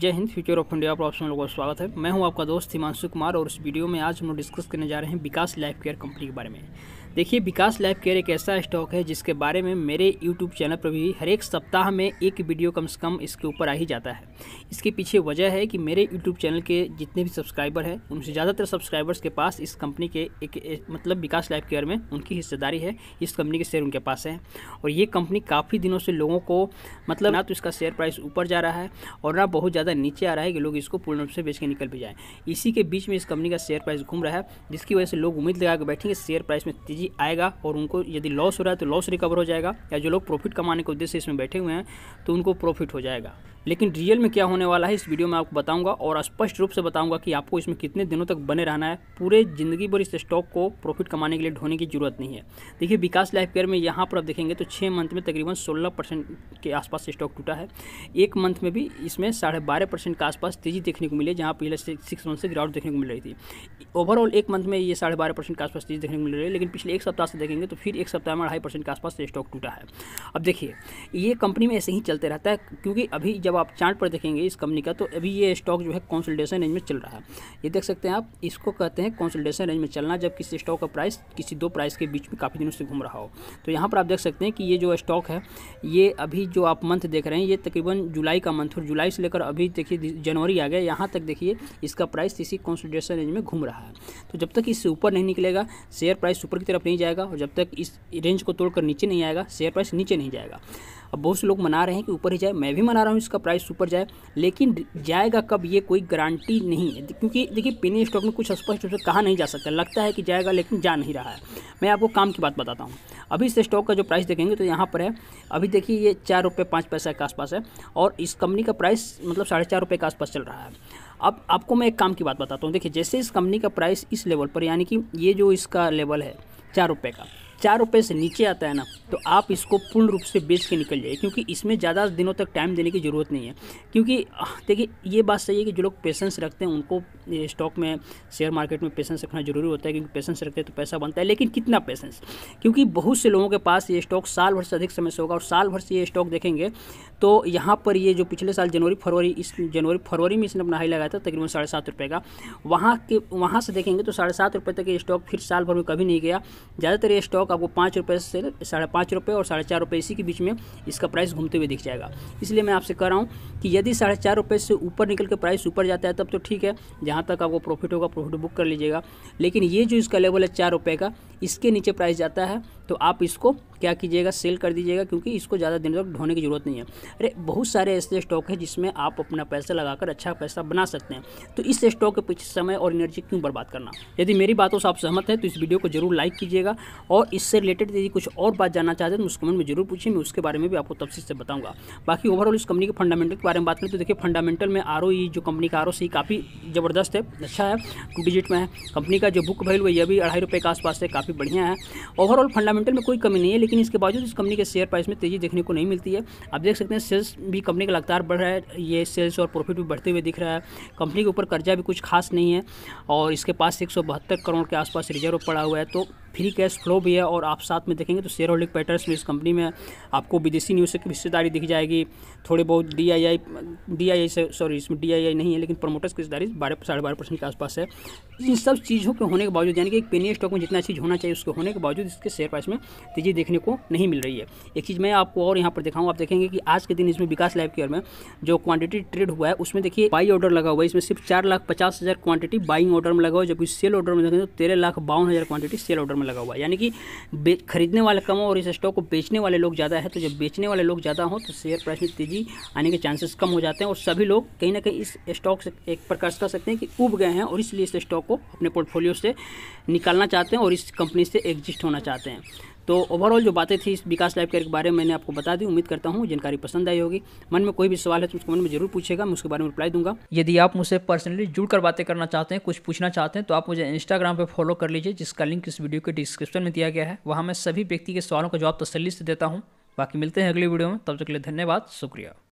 जय Hind future of India पर आप लोगों का स्वागत है मैं हूं आपका दोस्त हिमांशु कुमार और इस वीडियो में आज हम लोग डिस्कस करने जा रहे हैं विकास लाइफ केयर कंपनी के बारे में देखिए विकास लाइफ केयर एक ऐसा स्टॉक है जिसके बारे में मेरे यूट्यूब चैनल पर भी हर एक सप्ताह में एक वीडियो कम से कम इसके ऊपर आ ही जाता है इसके पीछे वजह है कि मेरे यूट्यूब चैनल के जितने भी सब्सक्राइबर हैं उनसे ज़्यादातर सब्सक्राइबर्स के पास इस कंपनी के एक, मतलब विकास लाइफ केयर में उनकी हिस्सेदारी है इस कंपनी के शेयर उनके पास हैं और ये कंपनी काफ़ी दिनों से लोगों को मतलब ना तो इसका शेयर प्राइस ऊपर जा रहा है और ना बहुत ज़्यादा नीचे आ रहा है कि लोग इसको पूर्ण रूप से बेच के निकल भी जाएँ इसी के बीच में इस कंपनी का शेयर प्राइस घूम रहा है जिसकी वजह से लोग उम्मीद लगा के बैठेंगे शेयर प्राइस में तेजी ही आएगा और उनको यदि लॉस हो रहा है तो लॉस रिकवर हो जाएगा या जो लोग प्रॉफिट कमाने के उद्देश्य इसमें बैठे हुए हैं तो उनको प्रॉफिट हो जाएगा लेकिन रियल में क्या होने वाला है इस वीडियो में आपको बताऊंगा और स्पष्ट रूप से बताऊंगा कि आपको इसमें कितने दिनों तक बने रहना है पूरे ज़िंदगी भर इस स्टॉक को प्रॉफिट कमाने के लिए ढोने की जरूरत नहीं है देखिए विकास लाइफ केयर में यहाँ पर आप देखेंगे तो छः मंथ में तकरीबन सोलह के आसपास स्टॉक टूटा है एक मंथ में भी इसमें साढ़े बारह परसेंट के आसपास तेज़ी देखने को मिली जहाँ पहले सिक्स मंथ से गिरावट देखने को मिल रही थी ओवरऑल एक मंथ में ये साढ़े बारह परसेंट के आसपास तेज़ी देखने को मिल रही है लेकिन पिछले एक सप्ताह से देखेंगे तो फिर एक सप्ताह में अढ़ाई परसेंट के आसपास स्टॉक टूटा है अब देखिए ये कंपनी में ऐसे ही चलते रहता है क्योंकि अभी जब जब आप चार्ट पर देखेंगे इस कंपनी का तो अभी ये स्टॉक जो है कॉन्सल्टेशन रेंज में चल रहा है ये देख सकते हैं आप इसको कहते हैं कॉन्सल्टेशन रेंज में चलना जब किसी स्टॉक का प्राइस किसी दो प्राइस के बीच में काफ़ी दिनों से घूम रहा हो तो यहाँ पर आप देख सकते हैं कि ये जो स्टॉक है ये अभी जो आप मंथ देख रहे हैं ये तकरीबन जुलाई का मंथ और जुलाई से लेकर अभी देखिए जनवरी आ गया यहाँ तक देखिए इसका प्राइस इसी कॉन्सल्टेशन रेंज में घूम रहा है तो जब तक इससे ऊपर नहीं निकलेगा शेयर प्राइस ऊपर की तरफ नहीं जाएगा और जब तक इस रेंज को तोड़कर नीचे नहीं आएगा शेयर प्राइस नीचे नहीं जाएगा अब बहुत से लोग मना रहे हैं कि ऊपर ही जाए मैं भी मना रहा हूँ इसका प्राइस ऊपर जाए लेकिन जाएगा कब ये कोई गारंटी नहीं है क्योंकि देखिए पेनी स्टॉक में कुछ स्पष्ट रूप से कहा नहीं जा सकता लगता है कि जाएगा लेकिन जा नहीं रहा है मैं आपको काम की बात बताता हूँ अभी इस स्टॉक का जो प्राइस देखेंगे तो यहाँ पर है अभी देखिए ये चार रुपये पाँच पैसा के आसपास है और इस कंपनी का प्राइस मतलब साढ़े चार रुपये के आसपास चल रहा है अब आपको मैं एक काम की बात बताता हूँ देखिए जैसे इस कंपनी का प्राइस इस लेवल पर यानी कि ये जो इसका लेवल है चार रुपये का चार रुपये से नीचे आता है ना तो आप इसको पूर्ण रूप से बेच के निकल जाइए क्योंकि इसमें ज़्यादा दिनों तक टाइम देने की ज़रूरत नहीं है क्योंकि देखिए ये बात सही है कि जो लोग पेशेंस रखते हैं उनको स्टॉक में शेयर मार्केट में पेशेंस रखना ज़रूरी होता है क्योंकि पेशेंस रखते हैं तो पैसा बनता है लेकिन कितना पेशेंस क्योंकि बहुत से लोगों के पास ये स्टॉक साल भर से अधिक समय से होगा और साल भर से ये स्टॉक देखेंगे तो यहाँ पर ये जो पिछले साल जनवरी फरवरी इस जनवरी फरवरी में इसने अपना हाई लगाया था तकरीबन साढ़े सात रुपये का वहाँ के वहाँ से देखेंगे तो साढ़े सात रुपये तक ये स्टॉक फिर साल भर में कभी नहीं गया ज़्यादातर ये स्टॉक स्टॉक आपको पाँच रुपये से साढ़े पाँच रुपये और साढ़े चार रुपये इसी के बीच में इसका प्राइस घूमते हुए दिख जाएगा इसलिए मैं आपसे कह रहा हूँ कि यदि साढ़े चार रुपये से ऊपर निकल के प्राइस ऊपर जाता है तब तो ठीक है जहाँ तक आपको प्रॉफिट होगा प्रॉफिट बुक कर लीजिएगा लेकिन ये जो इसका लेवल है चार रुपये का इसके नीचे प्राइस जाता है तो आप इसको क्या कीजिएगा सेल कर दीजिएगा क्योंकि इसको ज़्यादा दिन तक ढोने की ज़रूरत नहीं है अरे बहुत सारे ऐसे स्टॉक हैं जिसमें आप अपना पैसा लगाकर अच्छा पैसा बना सकते हैं तो इस स्टॉक के पीछे समय और एनर्जी क्यों बर्बाद करना यदि मेरी बातों से आप सहमत हैं तो इस वीडियो को जरूर लाइक कीजिएगा और इससे रिलेटेड यदि कुछ और बात जानना चाहते हैं तो उस कमेंट में जरूर पूछिए मैं उसके बारे में भी आपको तफसी से बताऊँगा बाकी ओवरऑल इस कंपनी के फंडामेंटल के बारे में बात करें तो देखिए फंडामेंटल में आर जो कंपनी का आर काफ़ी ज़बरदस्त है अच्छा है टू डिजिट में है कंपनी का जो बुक वैल्यू है यह भी अढ़ाई रुपये के आसपास है काफ़ी बढ़िया है ओवरऑल फंडामेंटल फंडामेंटल में कोई कमी नहीं है लेकिन इसके बावजूद इस कंपनी के शेयर प्राइस में तेज़ी देखने को नहीं मिलती है आप देख सकते हैं सेल्स भी कंपनी का लगातार बढ़ रहा है ये सेल्स और प्रॉफिट भी बढ़ते हुए दिख रहा है कंपनी के ऊपर कर्जा भी कुछ खास नहीं है और इसके पास एक करोड़ के आसपास रिजर्व पड़ा हुआ है तो फ्री कैश फ्लो भी है और आप साथ में देखेंगे तो शेयर होल्डिंग पैटर्स में इस कंपनी में आपको विदेशी न्यूज़ की हिस्सेदारी दिख जाएगी थोड़े बहुत D I I D I आई से सॉरी इसमें डी आई आई नहीं है लेकिन प्रमोटर्स की हिस्सेदारी बारह साढ़े बारह परसेंट के आसपास है इन सब चीज़ों के होने के बावजूद यानी कि एक पेनी स्टॉक में जितना चीज़ होना चाहिए उसके होने के बावजूद इसके शेयर प्राइस में तेज़ी देखने को नहीं मिल रही है एक चीज़ मैं आपको और यहाँ पर दिखाऊँ आप देखेंगे कि आज के दिन इसमें विकास लाइफ केयर में जो क्वांटिटी ट्रेड हुआ है उसमें देखिए बाई ऑर्डर लगा हुआ है इसमें सिर्फ चार लाख पचास हज़ार क्वांटिटी बाइंग ऑर्डर में लगा हुआ है जबकि सेल ऑर्डर में देखें तो तेरह लाख बावन हज़ार क्वांटिटी सेल ऑर्डर में में लगा हुआ है यानी कि खरीदने वाले कम हो और इस स्टॉक को बेचने वाले लोग ज़्यादा है तो जब बेचने वाले लोग ज़्यादा हों तो शेयर प्राइस में तेज़ी आने के चांसेस कम हो जाते हैं और सभी लोग कहीं ना कहीं इस स्टॉक से एक प्रकार से कह सकते हैं कि उब गए हैं और इसलिए इस स्टॉक को अपने पोर्टफोलियो से निकालना चाहते हैं और इस कंपनी से एग्जिस्ट होना चाहते हैं तो ओवरऑल जो बातें थी इस विकास लाइफ केयर के बारे में मैंने आपको बता दी उम्मीद करता हूँ जानकारी पसंद आई होगी मन में कोई भी सवाल है तो उसको मन में जरूर पूछेगा मैं उसके बारे में रिप्लाई दूंगा यदि आप मुझसे पर्सनली जुड़कर बातें करना चाहते हैं कुछ पूछना चाहते हैं तो आप मुझे इंस्टाग्राम पर फॉलो कर लीजिए जिसका लिंक इस वीडियो के डिस्क्रिप्शन में दिया गया है वहाँ मैं सभी व्यक्ति के सवालों का जवाब तसली से देता हूँ बाकी मिलते हैं अगली वीडियो में तब तक के लिए धन्यवाद शुक्रिया